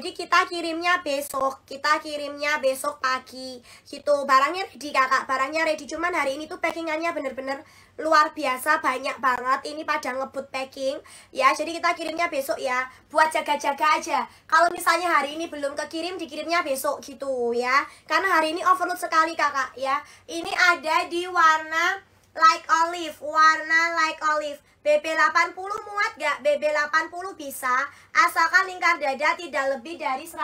Jadi kita kirimnya besok, kita kirimnya besok pagi gitu. Barangnya ready kakak, barangnya ready. Cuman hari ini tuh packingannya bener-bener luar biasa banyak banget. Ini pada ngebut packing ya. Jadi kita kirimnya besok ya. Buat jaga-jaga aja. Kalau misalnya hari ini belum kekirim, dikirimnya besok gitu ya. Karena hari ini overload sekali kakak ya. Ini ada di warna like olive, warna like olive BB80 muat gak? BB80 bisa Asalkan lingkar dada tidak lebih dari 110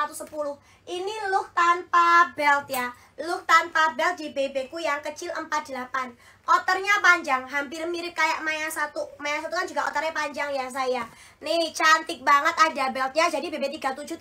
Ini look tanpa belt ya Look tanpa belt di BB ku yang kecil 48 Oternya panjang Hampir mirip kayak Maya 1 Maya 1 kan juga oternya panjang ya saya Nih cantik banget ada beltnya Jadi BB37, 38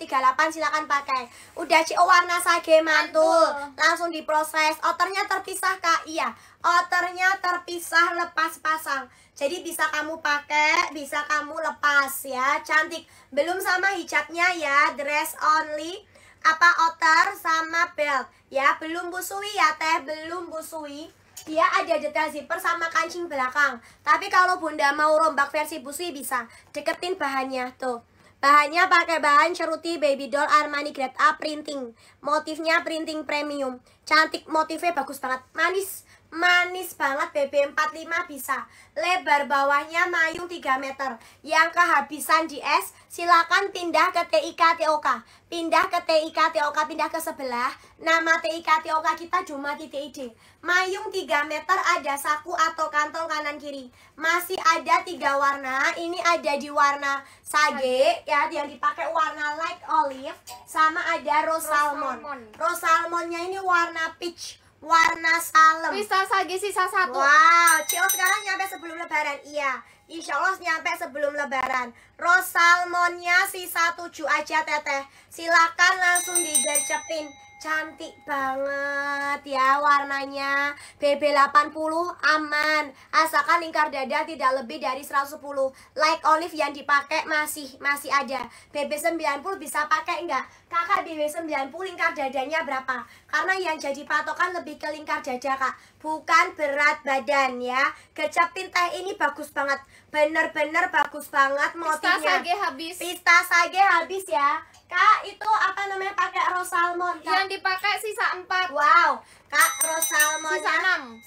silahkan pakai Udah CO oh, warna sage mantul Langsung diproses Oternya terpisah kak? Iya Oternya terpisah lepas pasang Jadi bisa kamu kamu pakai bisa kamu lepas ya cantik belum sama hijabnya ya dress only apa outer sama belt ya belum busui ya teh belum busui dia ada detail zipper sama kancing belakang tapi kalau bunda mau rombak versi busui bisa deketin bahannya tuh Bahannya pakai bahan ceruti baby doll Armani grade A printing. Motifnya printing premium. Cantik motifnya bagus banget. Manis manis banget BB45 bisa lebar bawahnya mayung 3 meter yang kehabisan di S silakan pindah ke TIK TOK pindah ke TIK TOK pindah ke sebelah nama TIK TOK kita cuma titik ide mayung 3 meter ada saku atau kantong kanan kiri masih ada tiga warna ini ada di warna sage ya yang dipakai warna light olive sama ada rose, salmon rose salmonnya ini warna peach warna salem bisa lagi sisa satu Wow, cio sekarang nyampe sebelum lebaran Iya, insya Allah nyampe sebelum lebaran Rosalmonnya sisa tujuh aja teteh Silakan langsung digercepin cantik banget ya warnanya BB80 aman asalkan lingkar dada tidak lebih dari 110 like olive yang dipakai masih masih ada BB90 bisa pakai enggak kakak BB90 lingkar dadanya berapa karena yang jadi patokan lebih ke lingkar dada kak bukan berat badan ya gecepin teh ini bagus banget bener-bener bagus banget motifnya pista sage habis pista sage habis ya Kak, itu apa namanya pakai Rosalmon? Kak? Yang dipakai sisa 4. Wow. Kak, Rosalmon sisa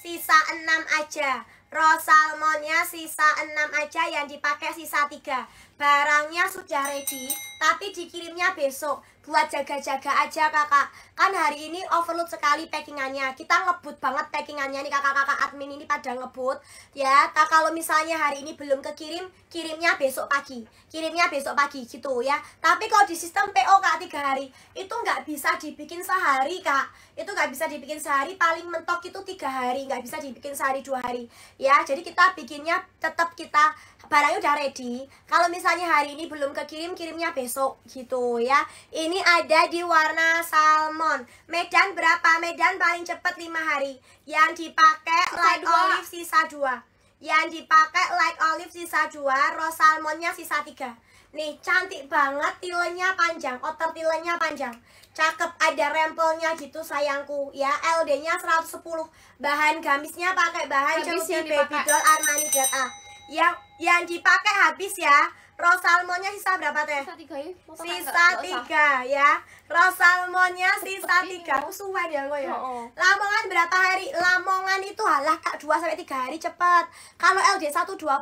6. Sisa 6 aja. Rosalmonnya sisa 6 aja yang dipakai sisa 3. Barangnya sudah ready, tapi dikirimnya besok. Buat jaga-jaga aja kakak. Kan hari ini overload sekali packingannya. Kita ngebut banget packingannya nih kakak-kakak admin ini pada ngebut. Ya, tak nah, kalau misalnya hari ini belum kekirim, kirimnya besok pagi. Kirimnya besok pagi gitu ya. Tapi kalau di sistem PO kak tiga hari, itu nggak bisa dibikin sehari kak. Itu nggak bisa dibikin sehari, paling mentok itu tiga hari. Nggak bisa dibikin sehari dua hari. Ya, jadi kita bikinnya tetap kita barangnya udah ready kalau misalnya hari ini belum kekirim kirimnya besok gitu ya ini ada di warna salmon Medan berapa Medan paling cepat 5 hari yang dipakai light dua. olive sisa 2 yang dipakai light olive sisa 2 rose salmonnya sisa 3 Nih, cantik banget, tilenya panjang, outer tilenya panjang. Cakep, ada rempelnya gitu sayangku ya. LD-nya 110. Bahan gamisnya pakai bahan Gamis Baby Doll Armani Grade A yang yang dipakai habis ya salmonnya sisa berapa teh? Sisa tiga ya. Sisa tiga ya. sisa tiga. Aku suwen ya gue oh, ya. Oh. Lamongan berapa hari? Lamongan itu halah kak dua sampai tiga hari cepat. Kalau LD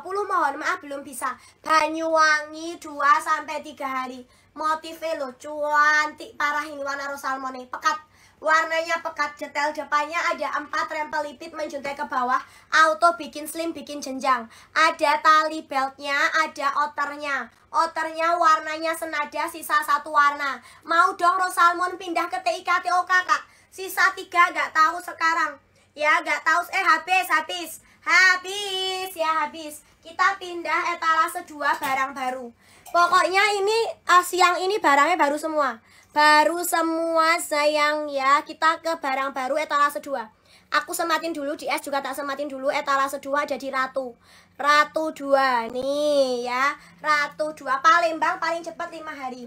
puluh mohon maaf belum bisa. Banyuwangi dua sampai tiga hari. motif e lo cuantik parah ini warna Rosalmon nih. E. Pekat Warnanya pekat, detail depannya ada empat rempel lipit menjuntai ke bawah, auto bikin slim, bikin jenjang. Ada tali beltnya, ada outernya. Outernya warnanya senada, sisa satu warna. Mau dong Rosalmon pindah ke TIKTO kakak. Sisa tiga gak tahu sekarang. Ya gak tahu, eh habis, habis. Habis, ya habis. Kita pindah etalase dua barang baru. Pokoknya ini, eh, siang ini barangnya baru semua. Baru semua sayang ya Kita ke barang baru etalase dua. Aku sematin dulu di S juga tak sematin dulu Etalase dua jadi ratu Ratu dua nih ya Ratu 2 Palembang paling cepat lima hari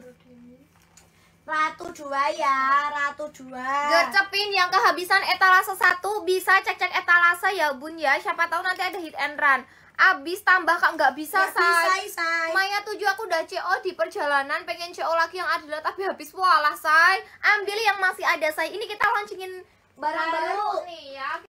Ratu dua ya, ratu dua. Gercepin yang kehabisan etalase satu bisa cek-cek etalase ya bun ya. Siapa tahu nanti ada hit and run. Abis tambah kak nggak bisa say. say. Maya tujuh aku udah CO di perjalanan pengen CO lagi yang ada tapi habis walah say. Ambil yang masih ada say. Ini kita launchingin barang baru nih ya.